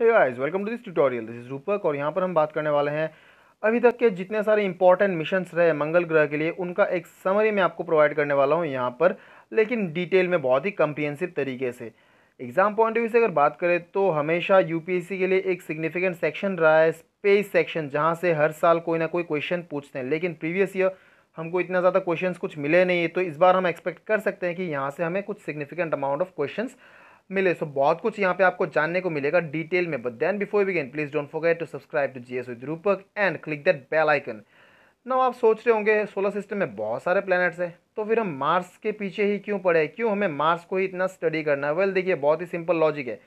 hey guys welcome to this tutorial this is Rupak और यहाँ पर हम बात करने वाले हैं अभी तक के जितने सारे इंपॉर्टेंट मिशंस रहे मंगल ग्रह के लिए उनका एक समरी मैं आपको प्रोवाइड करने वाला हूँ यहाँ पर लेकिन डिटेल में बहुत ही कम्प्रिहेंसिव तरीके से एग्ज़ाम पॉइंट ऑफ व्यू से अगर बात करें तो हमेशा यूपीएससी के लिए एक सिग्निफिकेंट सेक्शन रहा है स्पेस सेक्शन जहाँ से हर साल कोई ना कोई क्वेश्चन पूछते हैं लेकिन प्रीवियस ईयर हमको इतना ज़्यादा क्वेश्चंस कुछ मिले नहीं है तो इस बार हम एक्सपेक्ट कर सकते हैं कि यहाँ से हमें कुछ सिग्निफिकेंट अमाउंट ऑफ क्वेश्चंस मिले सो बहुत कुछ यहाँ पे आपको जानने को मिलेगा डिटेल में but then before begin please don't forget to subscribe to GS with Rupak and click that bell icon ना आप सोच रहे होंगे सोलर सिस्टम में बहुत सारे प्लैनेट्स हैं तो फिर हम मार्स के पीछे ही क्यों पड़े क्यों हमें मार्स को ही इतना स्टडी करना है वेल देखिए बहुत ही सिंपल लॉजिक है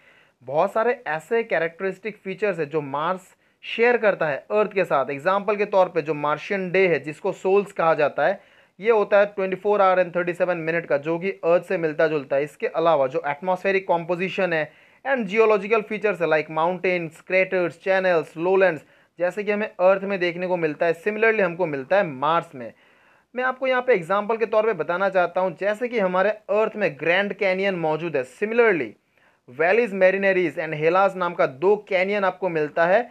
बहुत सारे ऐसे कैरेक्टरिस्टिक फीचर्स है जो मार्स शेयर करता है अर्थ के साथ एग्जाम्पल के तौर पर जो मार्शियन डे है जिसको सोल्स कहा जाता है ये होता है 24 आवर एंड 37 मिनट का जो कि अर्थ से मिलता जुलता है इसके अलावा जो एटमॉस्फेरिक कॉम्पोजिशन है एंड जियोलॉजिकल फीचर्स है like mountains craters channels lowlands जैसे कि हमें अर्थ में देखने को मिलता है सिमिलरली हमको मिलता है मार्स में मैं आपको यहाँ पे एग्जाम्पल के तौर पे बताना चाहता हूँ जैसे कि हमारे अर्थ में ग्रैंड कैनियन मौजूद है similarly Valles Marineris and Hellas नाम का दो कैनियन आपको मिलता है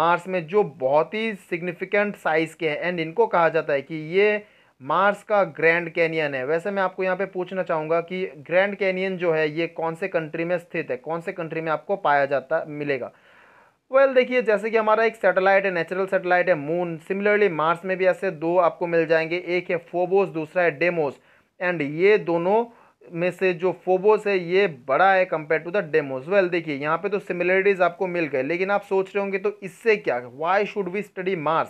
मार्स में जो बहुत ही सिग्निफिकेंट साइज़ के हैं एंड इनको कहा जाता है कि ये मार्स का ग्रैंड कैनियन है वैसे मैं आपको यहाँ पे पूछना चाहूँगा कि ग्रैंड कैनियन जो है ये कौन से कंट्री में स्थित है कौन से कंट्री में आपको पाया जाता मिलेगा वेल well, देखिए जैसे कि हमारा एक सैटेलाइट है नेचुरल सैटेलाइट है मून सिमिलरली मार्स में भी ऐसे दो आपको मिल जाएंगे एक है फोबोस दूसरा है डेमोस एंड ये दोनों में से जो फोबोस है ये बड़ा है compare to the Deimos well देखिए यहाँ पे तो सिमिलरिटीज़ आपको मिल गए लेकिन आप सोच रहे होंगे तो इससे क्या why should we study Mars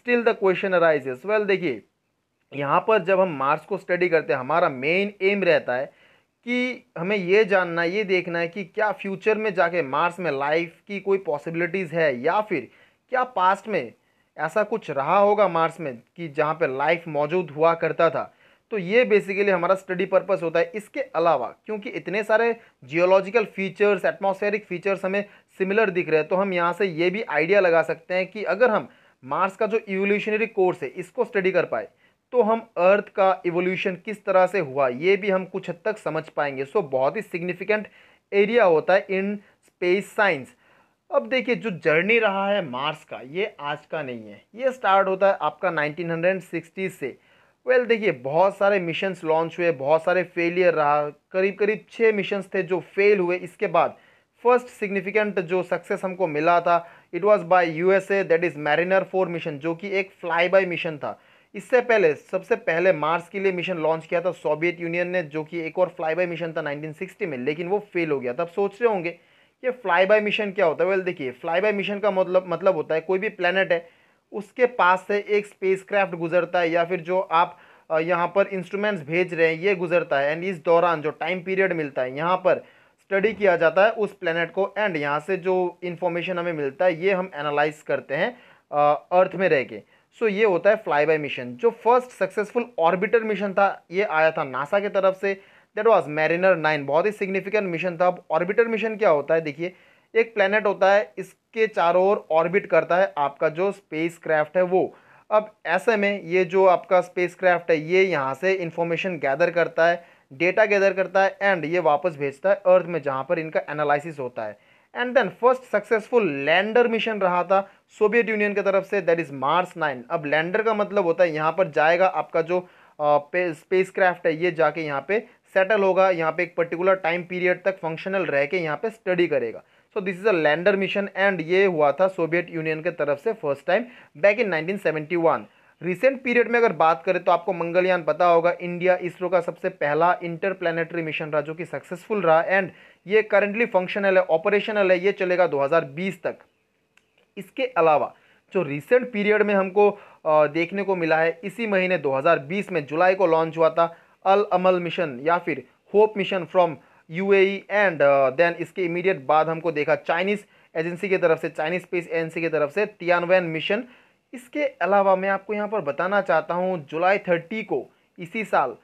still the question arises well देखिए यहाँ पर जब हम मार्स को स्टडी करते हैं हमारा मेन एम रहता है कि हमें ये जानना है ये देखना है कि क्या फ्यूचर में जाके मार्स में लाइफ की कोई पॉसिबिलिटीज़ है या फिर क्या पास्ट में ऐसा कुछ रहा होगा मार्स में कि जहाँ पे लाइफ मौजूद हुआ करता था तो ये बेसिकली हमारा स्टडी पर्पस होता है इसके अलावा क्योंकि इतने सारे जियोलॉजिकल फीचर्स एटमोसफेयरिक फीचर्स हमें सिमिलर दिख रहे हैं तो हम यहाँ से ये भी आइडिया लगा सकते हैं कि अगर हम मार्स का जो इवोल्यूशनरी कोर्स है इसको स्टडी कर पाए तो हम अर्थ का इवोल्यूशन किस तरह से हुआ ये भी हम कुछ हद तक समझ पाएंगे सो so, बहुत ही सिग्निफिकेंट एरिया होता है इन स्पेस साइंस अब देखिए जो जर्नी रहा है मार्स का ये आज का नहीं है ये स्टार्ट होता है आपका 1960 से वेल well, देखिए बहुत सारे मिशंस लॉन्च हुए बहुत सारे फेलियर रहा करीब करीब छः मिशंस थे जो फेल हुए इसके बाद फर्स्ट सिग्निफिकेंट जो सक्सेस हमको मिला था it was by USA that is Mariner four mission जो कि एक फ्लाई बाय मिशन था इससे पहले सबसे पहले मार्स के लिए मिशन लॉन्च किया था सोवियत यूनियन ने जो कि एक और फ्लाई बाय मिशन था 1960 में लेकिन वो फेल हो गया था तो अब सोच रहे होंगे ये फ्लाई बाय मिशन क्या होता है वेल देखिए फ्लाई बाय मिशन का मतलब मतलब होता है कोई भी प्लानट है उसके पास से एक स्पेस गुजरता है या फिर जो आप यहाँ पर इंस्ट्रूमेंट्स भेज रहे हैं ये गुजरता है एंड इस दौरान जो टाइम पीरियड मिलता है यहाँ पर स्टडी किया जाता है उस प्लानट को एंड यहाँ से जो इन्फॉर्मेशन हमें मिलता है ये हम एनालाइज करते हैं अर्थ में रह के सो ये होता है फ्लाई बाय मिशन जो फर्स्ट सक्सेसफुल ऑर्बिटर मिशन था ये आया था नासा की तरफ से दैट वाज मैरिनर नाइन बहुत ही सिग्निफिकेंट मिशन था अब ऑर्बिटर मिशन क्या होता है देखिए एक प्लानट होता है इसके चारों ओर ऑर्बिट करता है आपका जो स्पेस क्राफ्ट है वो अब ऐसे में ये जो आपका स्पेस क्राफ्ट है ये यहाँ से इंफॉर्मेशन गैदर करता है डेटा गैदर करता है एंड ये वापस भेजता है अर्थ में जहाँ पर इनका एनालिसिस होता है and then first successful lander mission रहा था सोवियत यूनियन की तरफ से दैट इज़ मार्स नाइन अब लैंडर का मतलब होता है यहाँ पर जाएगा आपका जो स्पेस क्राफ्ट है ये जाके यहाँ पे सेटल होगा यहाँ पे एक पर्टिकुलर टाइम पीरियड तक फंक्शनल रह के यहाँ पे स्टडी करेगा so this is a lander mission and ये हुआ था सोवियत यूनियन के तरफ से first time back in 1971 recent period में अगर बात करें तो आपको मंगलयान पता होगा इंडिया इसरो का सबसे पहला इंटर मिशन रहा जो कि सक्सेसफुल रहा एंड ये करेंटली फंक्शनल है ऑपरेशनल है ये चलेगा दो तक इसके अलावा जो रिसेंट पीरियड में हमको देखने को मिला है इसी महीने 2020 में जुलाई को लॉन्च हुआ था अल अमल मिशन या फिर hope mission from UAE and then इसके इमीडिएट बाद हमको देखा चाइनीज़ एजेंसी की तरफ से चाइनीज स्पेस एजेंसी की तरफ से तियानवैन मिशन इसके अलावा मैं आपको यहाँ पर बताना चाहता हूँ जुलाई थर्टी को इसी साल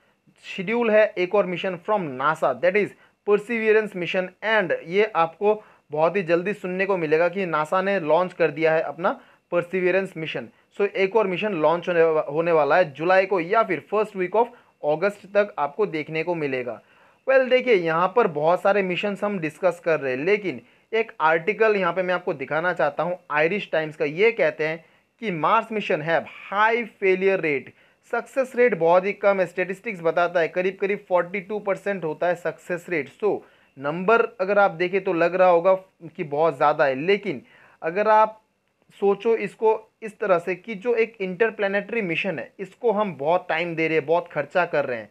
शेड्यूल है एक और mission from NASA that is Perseverance mission and ये आपको बहुत ही जल्दी सुनने को मिलेगा कि नासा ने लॉन्च कर दिया है अपना परसिवियरेंस मिशन सो एक और मिशन लॉन्च होने होने वाला है जुलाई को या फिर फर्स्ट वीक ऑफ अगस्त तक आपको देखने को मिलेगा वेल well, देखिए यहाँ पर बहुत सारे मिशन हम डिस्कस कर रहे हैं लेकिन एक आर्टिकल यहाँ पे मैं आपको दिखाना चाहता हूँ आयरिश टाइम्स का ये कहते हैं कि मार्स मिशन है high failure rate success rate बहुत ही कम है स्टेटिस्टिक्स बताता है करीब करीब 42 परसेंट होता है success rate so so, number अगर आप देखें तो लग रहा होगा कि बहुत ज़्यादा है लेकिन अगर आप सोचो इसको इस तरह से कि जो एक इंटरप्लानिटरी मिशन है इसको हम बहुत टाइम दे रहे हैं बहुत खर्चा कर रहे हैं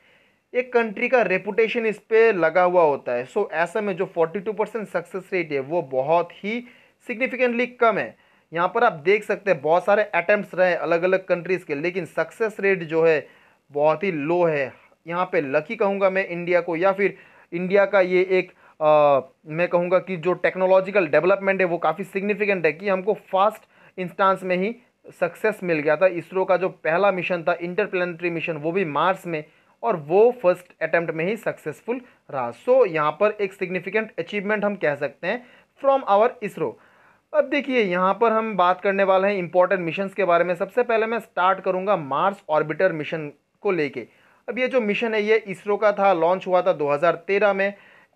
एक कंट्री का रेपुटेशन इस पर लगा हुआ होता है सो so, ऐसा में जो 42 परसेंट सक्सेस रेट है वो बहुत ही सिग्निफिकेंटली कम है यहाँ पर आप देख सकते हैं बहुत सारे अटैम्प्ट रहे अलग अलग कंट्रीज़ के लेकिन सक्सेस रेट जो है बहुत ही लो है यहाँ पर लकी कहूँगा मैं इंडिया को या फिर इंडिया का ये एक आ, मैं कहूँगा कि जो टेक्नोलॉजिकल डेवलपमेंट है वो काफ़ी सिग्निफिकेंट है कि हमको फास्ट इंस्टांस में ही सक्सेस मिल गया था इसरो का जो पहला मिशन था इंटरप्लेनेटरी मिशन वो भी मार्स में और वो फर्स्ट अटैम्प्ट में ही सक्सेसफुल रहा सो so, यहाँ पर एक सिग्निफिकेंट अचीवमेंट हम कह सकते हैं फ्रॉम आवर इसरो अब देखिए यहाँ पर हम बात करने वाले हैं इंपॉर्टेंट मिशन के बारे में सबसे पहले मैं स्टार्ट करूँगा मार्स ऑर्बिटर मिशन को लेके अब ये जो मिशन है ये इसरो का था लॉन्च हुआ था 2013 में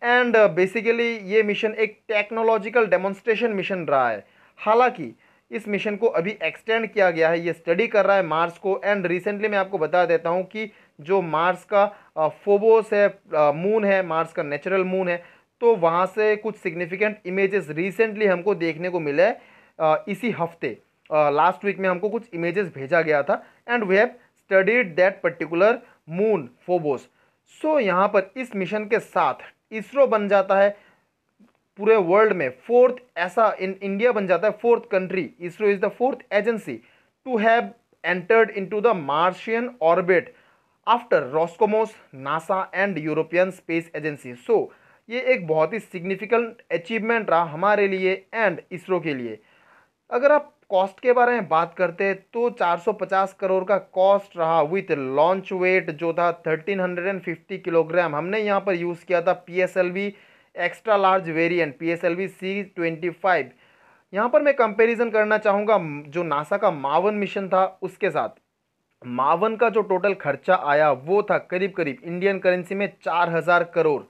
एंड बेसिकली ये मिशन एक टेक्नोलॉजिकल डेमोन्स्ट्रेशन मिशन रहा है हालांकि इस मिशन को अभी एक्सटेंड किया गया है ये स्टडी कर रहा है मार्स को एंड रिसेंटली मैं आपको बता देता हूँ कि जो मार्स का फोबोस है मून है मार्स का नेचुरल मून है तो वहाँ से कुछ सिग्निफिकेंट इमेजेस रिसेंटली हमको देखने को मिले इसी हफ्ते लास्ट वीक में हमको कुछ इमेजेस भेजा गया था and we have studied that particular moon Phobos so यहाँ पर इस मिशन के साथ इसरो बन जाता है पूरे वर्ल्ड में फोर्थ ऐसा इन इंडिया बन जाता है fourth country ISRO is the fourth agency to have entered into the Martian orbit after Roscosmos NASA and European space agency so ये एक बहुत ही सिग्निफिकेंट अचीवमेंट रहा हमारे लिए एंड इसरो के लिए अगर आप कॉस्ट के बारे में बात करते हैं तो 450 करोड़ का कॉस्ट रहा विथ लॉन्च वेट जो था 1350 किलोग्राम हमने यहाँ पर यूज़ किया था P S L V extra large variant P S L V C twenty five यहाँ पर मैं कंपैरिजन करना चाहूँगा जो नासा का मावन मिशन था उसके साथ मावन का जो टोटल खर्चा आया वो था करीब करीब इंडियन करेंसी में चार हज़ार करोड़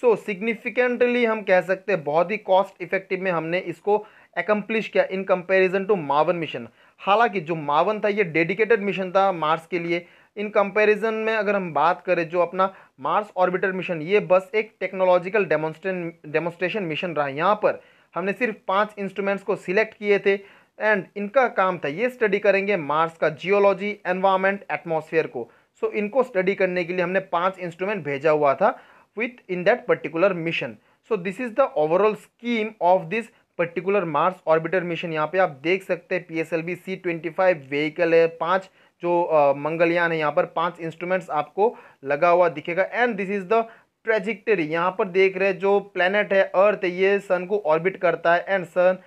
सो so, सिग्निफिकेंटली हम कह सकते हैं बहुत ही कॉस्ट इफेक्टिव में हमने इसको एकम्प्लिश किया in comparison to MAVEN mission हालांकि जो मावन था ये डेडिकेटेड मिशन था मार्स के लिए इन कंपैरिजन में अगर हम बात करें जो अपना मार्स ऑर्बिटर मिशन ये बस एक टेक्नोलॉजिकल डेमोस्ट्रेशन मिशन रहा यहाँ पर हमने सिर्फ पाँच इंस्ट्रूमेंट्स को सिलेक्ट किए थे एंड इनका काम था ये स्टडी करेंगे मार्स का जियोलॉजी एनवायरमेंट एटमॉस्फेयर को सो so, इनको स्टडी करने के लिए हमने पांच इंस्ट्रूमेंट भेजा हुआ था with in that particular mission so this is the overall scheme of this particular Mars orbiter mission यहाँ पे आप देख सकते हैं P S L B C twenty five vehicle है पाँच जो आ, मंगलयान है यहाँ पर पाँच इंस्ट्रूमेंट्स आपको लगा हुआ दिखेगा and this is the trajectory यहाँ पर देख रहे जो प्लानट है अर्थ है ये सन को ऑर्बिट करता है एंड सन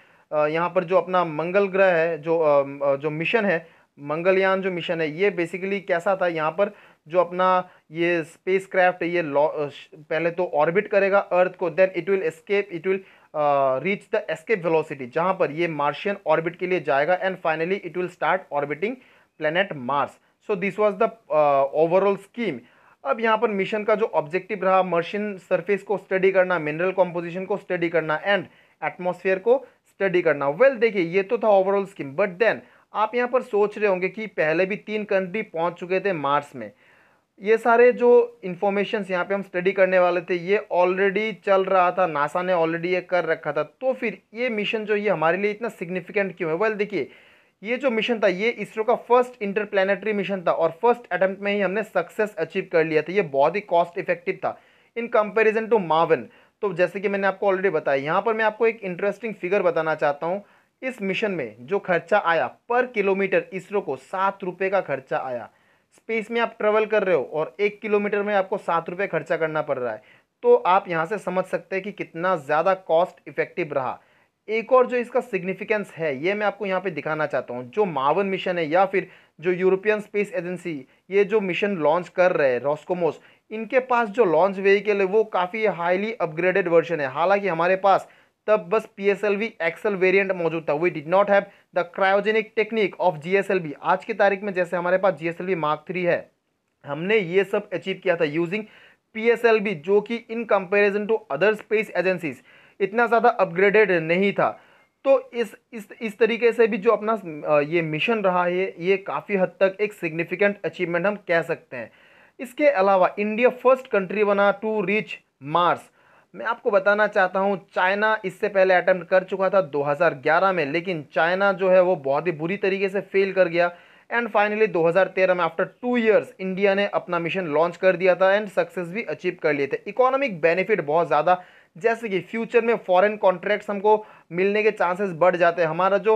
यहाँ पर जो अपना मंगल ग्रह है जो जो मिशन है मंगलयान जो मिशन है ये बेसिकली कैसा था यहाँ पर जो अपना ये स्पेस क्राफ्ट ये पहले तो ऑर्बिट करेगा अर्थ को then it will escape it will reach the escape velocity जहाँ पर ये मार्शियन ऑर्बिट के लिए जाएगा and finally it will start orbiting planet Mars so this was the overall scheme अब यहाँ पर मिशन का जो ऑब्जेक्टिव रहा मर्शियन सरफेस को स्टडी करना मिनरल कॉम्पोजिशन को स्टडी करना एंड एटमोसफेयर को स्टडी करना वेल well, देखिए ये तो था ओवरऑल स्कीम बट देन आप यहाँ पर सोच रहे होंगे कि पहले भी तीन कंट्री पहुँच चुके थे मार्स में ये सारे जो इन्फॉर्मेशन यहाँ पे हम स्टडी करने वाले थे ये ऑलरेडी चल रहा था नासा ने ऑलरेडी ये कर रखा था तो फिर ये मिशन जो ये हमारे लिए इतना सिग्निफिकेंट क्यों है वेल देखिए ये जो मिशन था ये इसरो का फर्स्ट इंटरप्लेनेटरी मिशन था और फर्स्ट अटैम्प्ट में ही हमने सक्सेस अचीव कर लिया था ये बहुत ही कॉस्ट इफेक्टिव था इन कंपेरिजन टू मावन तो जैसे कि मैंने आपको ऑलरेडी बताया यहाँ पर मैं आपको एक इंटरेस्टिंग फिगर बताना चाहता हूँ इस मिशन में जो खर्चा आया पर किलोमीटर इसरो को सात रुपये का खर्चा आया स्पेस में आप ट्रेवल कर रहे हो और एक किलोमीटर में आपको सात रुपये खर्चा करना पड़ रहा है तो आप यहाँ से समझ सकते हैं कि कितना ज़्यादा कॉस्ट इफ़ेक्टिव रहा एक और जो इसका सिग्निफिकेंस है ये मैं आपको यहाँ पे दिखाना चाहता हूँ जो मावन मिशन है या फिर जो यूरोपियन स्पेस एजेंसी ये जो मिशन लॉन्च कर रहे हैं रॉस्कोमोस इनके पास जो लॉन्च व्हीकल है वो काफ़ी हाईली अपग्रेडेड वर्जन है हालांकि हमारे पास तब बस P S L V XL variant मौजूद था we did not have the cryogenic technique of GSLV आज की तारीख में जैसे हमारे पास जीएसएलवी मार्क थ्री है हमने ये सब अचीव किया था यूजिंग पीएसएलवी जो कि in comparison to other space agencies इतना ज़्यादा अपग्रेडेड नहीं था तो इस इस इस तरीके से भी जो अपना ये मिशन रहा है ये काफ़ी हद तक एक सिग्निफिकेंट अचीवमेंट हम कह सकते हैं इसके अलावा इंडिया फर्स्ट कंट्री बना टू रीच मार्स मैं आपको बताना चाहता हूँ चाइना इससे पहले अटैम्प्ट कर चुका था 2011 में लेकिन चाइना जो है वो बहुत ही बुरी तरीके से फेल कर गया एंड फाइनली 2013 में आफ्टर टू ईयर्स इंडिया ने अपना मिशन लॉन्च कर दिया था एंड सक्सेस भी अचीव कर लिए थे इकोनॉमिक बेनिफिट बहुत ज़्यादा जैसे कि फ्यूचर में फॉरेन कॉन्ट्रैक्ट्स हमको मिलने के चांसेस बढ़ जाते हैं हमारा जो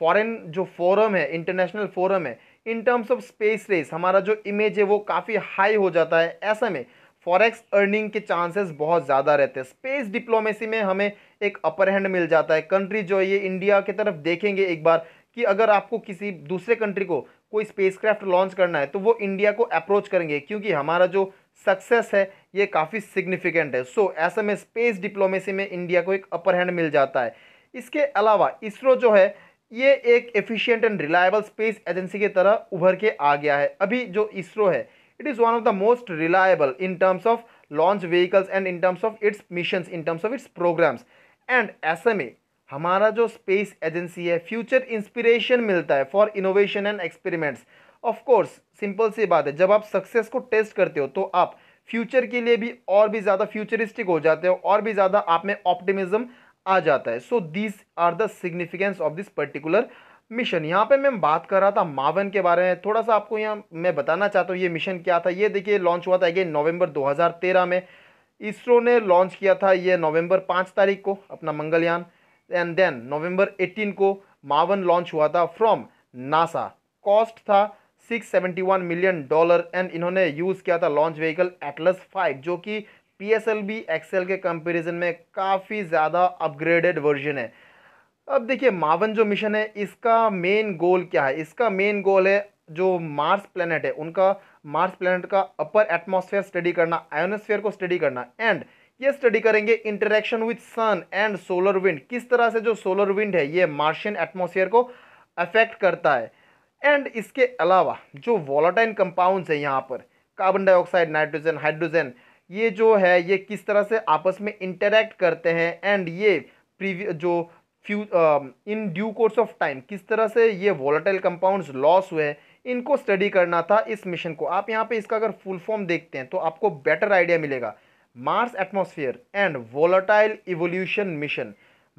फॉरेन जो फोरम है इंटरनेशनल फोरम है in terms of space race हमारा जो इमेज है वो काफ़ी हाई हो जाता है ऐसे में फॉरेक्स अर्निंग के चांसेस बहुत ज़्यादा रहते हैं स्पेस डिप्लोमेसी में हमें एक अपर हैंड मिल जाता है कंट्री जो है ये इंडिया की तरफ देखेंगे एक बार कि अगर आपको किसी दूसरे कंट्री को कोई स्पेसक्राफ्ट लॉन्च करना है तो वो इंडिया को अप्रोच करेंगे क्योंकि हमारा जो सक्सेस है ये काफ़ी सिग्निफिकेंट है सो so, ऐसे में स्पेस डिप्लोमेसी में इंडिया को एक अपर हैंड मिल जाता है इसके अलावा इसरो जो है ये एक efficient and reliable space agency की तरह उभर के आ गया है अभी जो इसरो है it is one of the most reliable in terms of launch vehicles and in terms of its missions in terms of its programs and ऐसे में हमारा जो स्पेस एजेंसी है फ्यूचर इंस्पिरेशन मिलता है for innovation and experiments of course simple सी बात है जब आप सक्सेस को टेस्ट करते हो तो आप फ्यूचर के लिए भी और भी ज़्यादा फ्यूचरिस्टिक हो जाते हो और भी ज़्यादा आप में ऑप्टिमिज्म आ जाता है so these are the significance of this particular mission यहाँ पे मैं बात कर रहा था मावन के बारे में थोड़ा सा आपको यहाँ मैं बताना चाहता हूँ ये मिशन क्या था ये देखिए लॉन्च हुआ था अगेन नवंबर 2013 में इसरो ने लॉन्च किया था ये नवंबर पाँच तारीख को अपना मंगलयान एंड देन नवंबर 18 को मावन लॉन्च हुआ था फ्रॉम नासा कॉस्ट था 671 मिलियन डॉलर एंड इन्होंने यूज़ किया था लॉन्च व्हीकल एटलस फाइव जो कि पी एस एल के कंपेरिजन में काफ़ी ज़्यादा अपग्रेडेड वर्जन है अब देखिए मावन जो मिशन है इसका मेन गोल क्या है इसका मेन गोल है जो मार्स प्लैनेट है उनका मार्स प्लैनेट का अपर एटमॉस्फेयर स्टडी करना आयोनोस्फेयर को स्टडी करना एंड ये स्टडी करेंगे interaction with sun and solar wind किस तरह से जो सोलर विंड है ये मार्शियन एटमोसफियर को अफेक्ट करता है एंड इसके अलावा जो वॉलाटाइन कंपाउंड्स हैं यहाँ पर कार्बन डाइऑक्साइड नाइट्रोजन हाइड्रोजन ये जो है ये किस तरह से आपस में इंटरेक्ट करते हैं एंड ये प्रीविय जो few in due course of time किस तरह से ये वॉलेटाइल कंपाउंड्स लॉस हुए इनको स्टडी करना था इस मिशन को आप यहाँ पे इसका अगर फुल फॉर्म देखते हैं तो आपको बेटर आइडिया मिलेगा Mars atmosphere and volatile evolution mission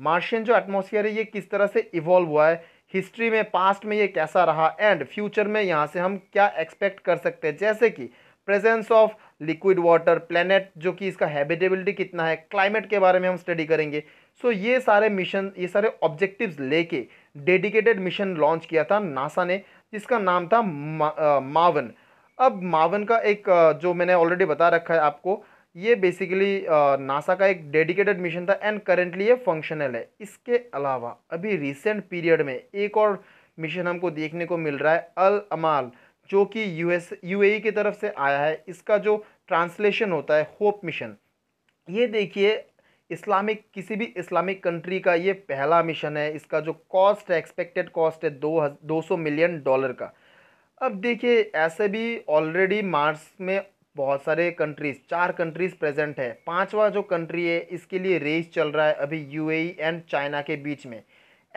Martian जो एटमोसफियर है ये किस तरह से इवॉल्व हुआ है हिस्ट्री में पास्ट में ये कैसा रहा एंड फ्यूचर में यहाँ से हम क्या एक्सपेक्ट कर सकते हैं जैसे कि presence of liquid water planet जो कि इसका हैबिटेबिलिटी कितना है क्लाइमेट के बारे में हम स्टडी करेंगे सो ये सारे मिशन ये सारे ऑब्जेक्टिव्स लेके डेडिकेटेड मिशन लॉन्च किया था नासा ने जिसका नाम था मा, मावन अब मावन का एक जो मैंने ऑलरेडी बता रखा है आपको ये बेसिकली नासा का एक डेडिकेटेड मिशन था एंड करेंटली ये फंक्शनल है इसके अलावा अभी रिसेंट पीरियड में एक और मिशन हमको देखने को मिल रहा है अल अमाल जो कि यूएस यूएई e की तरफ से आया है इसका जो ट्रांसलेशन होता है होप मिशन ये देखिए इस्लामिक किसी भी इस्लामिक कंट्री का ये पहला मिशन है इसका जो कॉस्ट है एक्सपेक्टेड कॉस्ट है दो दो सौ मिलियन डॉलर का अब देखिए ऐसे भी ऑलरेडी मार्स में बहुत सारे कंट्रीज़ चार कंट्रीज़ प्रेजेंट है पांचवा जो कंट्री है इसके लिए रेस चल रहा है अभी यूएई एंड चाइना के बीच में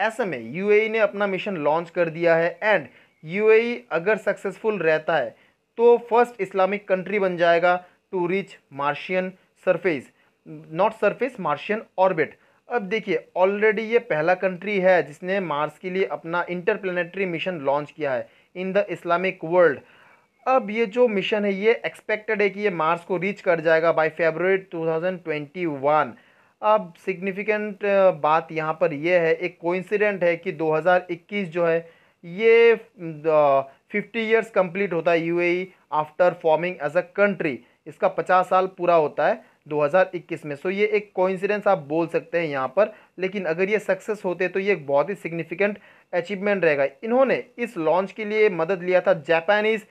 ऐसे में यूएई e ने अपना मिशन लॉन्च कर दिया है एंड यूएई e अगर सक्सेसफुल रहता है तो फर्स्ट इस्लामिक कंट्री बन जाएगा to reach Martian surface not surface Martian orbit अब देखिए ऑलरेडी ये पहला कंट्री है जिसने मार्स के लिए अपना इंटरप्लेनेटरी मिशन लॉन्च किया है इन द इस्लामिक वर्ल्ड अब ये जो मिशन है ये एक्सपेक्टेड है कि ये मार्स को रीच कर जाएगा बाय फेबररी 2021 अब सिग्निफिकेंट बात यहाँ पर यह है एक कोइंसिडेंट है कि 2021 जो है ये फिफ्टी ईयर्स कंप्लीट होता है UAE after forming as a country इसका पचास साल पूरा होता है 2021 में सो ये एक कोइंसिडेंस आप बोल सकते हैं यहाँ पर लेकिन अगर ये सक्सेस होते तो ये एक बहुत ही सिग्निफिकेंट अचीवमेंट रहेगा इन्होंने इस लॉन्च के लिए मदद लिया था जापानीज़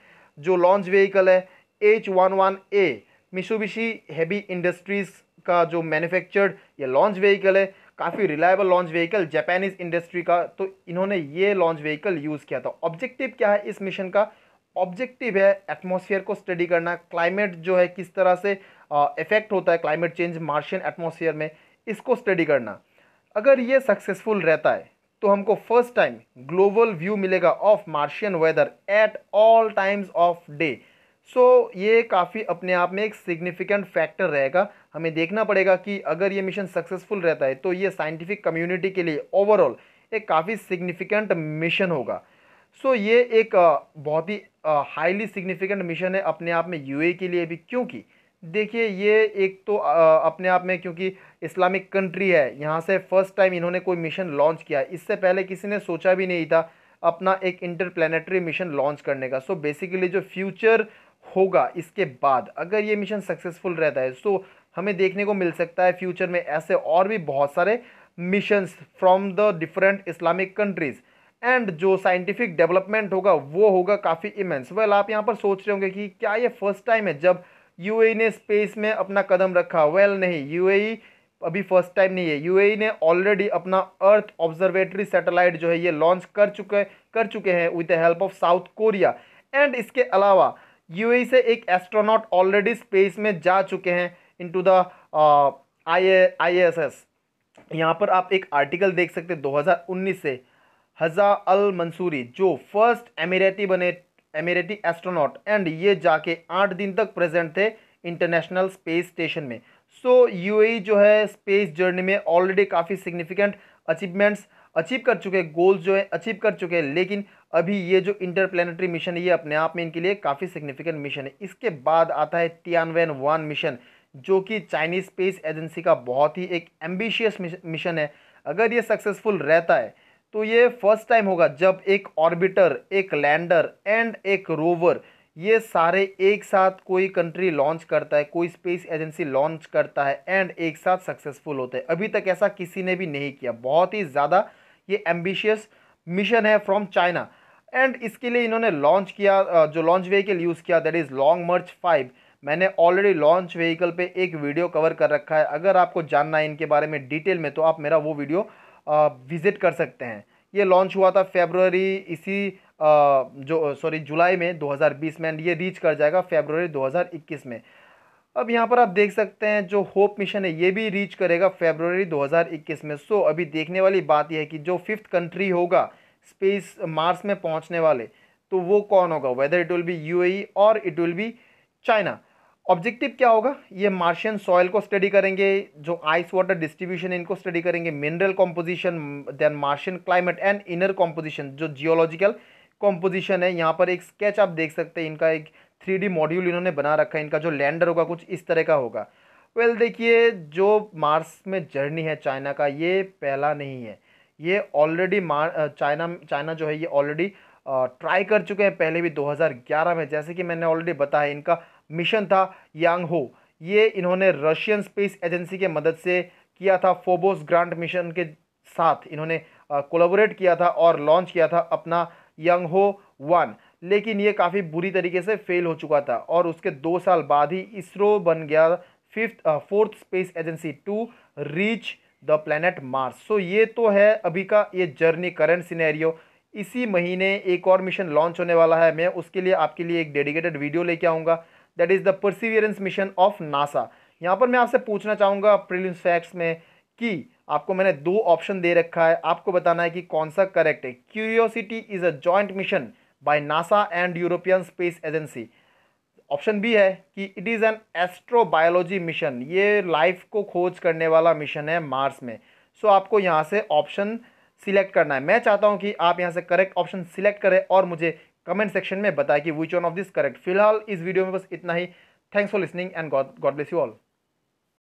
जो लॉन्च व्हीकल है H one one A Mitsubishi heavy industries का जो मैन्युफैक्चर्ड ये लॉन्च व्हीकल है काफ़ी reliable launch vehicle Japanese industry का तो इन्होंने ये लॉन्च व्हीकल यूज़ किया था ऑब्जेक्टिव क्या है इस मिशन का ऑब्जेक्टिव है एटमॉस्फेयर को स्टडी करना क्लाइमेट जो है किस तरह से इफ़ेक्ट होता है क्लाइमेट चेंज मार्शियन एटमोसफियर में इसको स्टडी करना अगर ये सक्सेसफुल रहता है तो हमको फर्स्ट टाइम ग्लोबल व्यू मिलेगा of Martian weather at all times of day so ये काफ़ी अपने आप में एक सिग्निफिकेंट फैक्टर रहेगा हमें देखना पड़ेगा कि अगर ये मिशन सक्सेसफुल रहता है तो ये साइंटिफिक कम्युनिटी के लिए ओवरऑल एक काफ़ी सिग्निफिकेंट मिशन होगा सो so, ये एक बहुत ही हाईली सिग्निफिकेंट मिशन है अपने आप में यूए के लिए भी क्योंकि देखिए ये एक तो अपने आप में क्योंकि इस्लामिक कंट्री है यहाँ से फर्स्ट टाइम इन्होंने कोई मिशन लॉन्च किया इससे पहले किसी ने सोचा भी नहीं था अपना एक इंटरप्लानटरी मिशन लॉन्च करने का सो so बेसिकली जो फ्यूचर होगा इसके बाद अगर ये मिशन सक्सेसफुल रहता है सो so हमें देखने को मिल सकता है फ्यूचर में ऐसे और भी बहुत सारे missions from the different Islamic countries and जो साइंटिफिक डेवलपमेंट होगा वो होगा काफ़ी इमेंस वेल well, आप यहाँ पर सोच रहे होंगे कि क्या ये फर्स्ट टाइम है जब यूएई e ने स्पेस में अपना कदम रखा वेल well, नहीं यूएई e अभी फर्स्ट टाइम नहीं है यूएई e ने ऑलरेडी अपना अर्थ ऑब्जर्वेटरी सैटेलाइट जो है ये लॉन्च कर चुके कर चुके हैं with the help of South Korea and इसके अलावा यूएई से एक एस्ट्रोनॉट ऑलरेडी स्पेस में जा चुके हैं into the I S S यहाँ पर आप एक आर्टिकल देख सकते हैं 2019 से हज़ा अल मंसूरी जो फर्स्ट एमिरेटी बने एमेरेटी एस्ट्रोनॉट एंड ये जाके आठ दिन तक प्रेजेंट थे इंटरनेशनल स्पेस स्टेशन में सो so, यूएई जो है स्पेस जर्नी में ऑलरेडी काफ़ी सिग्निफिकेंट अचीवमेंट्स अचीव कर चुके हैं गोल्स जो है अचीव कर चुके हैं लेकिन अभी ये जो इंटरप्लेनेटरी मिशन है ये अपने आप में इनके लिए काफ़ी सिग्निफिकेंट मिशन है इसके बाद आता है तियानवेन वन मिशन जो कि चाइनीज़ स्पेस एजेंसी का बहुत ही एक एम्बिशियस मिशन है अगर ये सक्सेसफुल रहता है तो ये फर्स्ट टाइम होगा जब एक ऑर्बिटर एक लैंडर एंड एक रोवर ये सारे एक साथ कोई कंट्री लॉन्च करता है कोई स्पेस एजेंसी लॉन्च करता है एंड एक साथ सक्सेसफुल होते हैं अभी तक ऐसा किसी ने भी नहीं किया बहुत ही ज़्यादा ये एम्बिशियस मिशन है फ्रॉम चाइना एंड इसके लिए इन्होंने लॉन्च किया जो लॉन्च व्हीकल यूज़ किया that is Long March five मैंने ऑलरेडी लॉन्च व्हीकल पे एक वीडियो कवर कर रखा है अगर आपको जानना है इनके बारे में डिटेल में तो आप मेरा वो वीडियो विज़िट कर सकते हैं ये लॉन्च हुआ था फेबररी इसी जो सॉरी जुलाई में 2020 में एंड ये रीच कर जाएगा फेबररी 2021 में अब यहाँ पर आप देख सकते हैं जो होप मिशन है ये भी रीच करेगा फेबररी 2021 में सो अभी देखने वाली बात यह है कि जो फिफ्थ कंट्री होगा स्पेस मार्स में पहुँचने वाले तो वो कौन होगा whether it will be you और it will be China objective क्या होगा ये मार्शियन सॉयल को स्टडी करेंगे जो आइस वाटर डिस्ट्रीब्यूशन इनको स्टडी करेंगे mineral composition then Martian climate and inner composition जो जियोलॉजिकल कॉम्पोजिशन है यहाँ पर एक स्केच आप देख सकते हैं इनका एक थ्री मॉड्यूल इन्होंने बना रखा है इनका जो लैंडर होगा कुछ इस तरह का होगा वेल well, देखिए जो मार्स में जर्नी है चाइना का ये पहला नहीं है ये ऑलरेडी मार चाइना चाइना जो है ये ऑलरेडी ट्राई कर चुके हैं पहले भी 2011 में जैसे कि मैंने ऑलरेडी बताया इनका मिशन था यांग हो ये इन्होंने रशियन स्पेस एजेंसी के मदद से किया था फोबोस ग्रांट मिशन के साथ इन्होंने कोलाबोरेट किया था और लॉन्च किया था अपना यंग हो वन लेकिन ये काफ़ी बुरी तरीके से फेल हो चुका था और उसके दो साल बाद ही इसरो बन गया fifth fourth space agency to reach the planet Mars so ये तो है अभी का ये जर्नी करंट सिनेरियो इसी महीने एक और मिशन लॉन्च होने वाला है मैं उसके लिए आपके लिए एक डेडिकेटेड वीडियो लेके आऊँगा that is the Perseverance mission of NASA यहाँ पर मैं आपसे पूछना चाहूँगा प्रिलिम्स फैक्ट्स में कि आपको मैंने दो ऑप्शन दे रखा है आपको बताना है कि कौन सा करेक्ट है Curiosity is a joint mission by NASA and European space agency option B है कि it is an astrobiology mission ये लाइफ को खोज करने वाला मिशन है मार्स में सो so, आपको यहाँ से ऑप्शन सिलेक्ट करना है मैं चाहता हूँ कि आप यहाँ से करेक्ट ऑप्शन सिलेक्ट करें और मुझे कमेंट सेक्शन में बताएं कि which one of this correct फिलहाल इस वीडियो में बस इतना ही thanks for listening and God God bless you all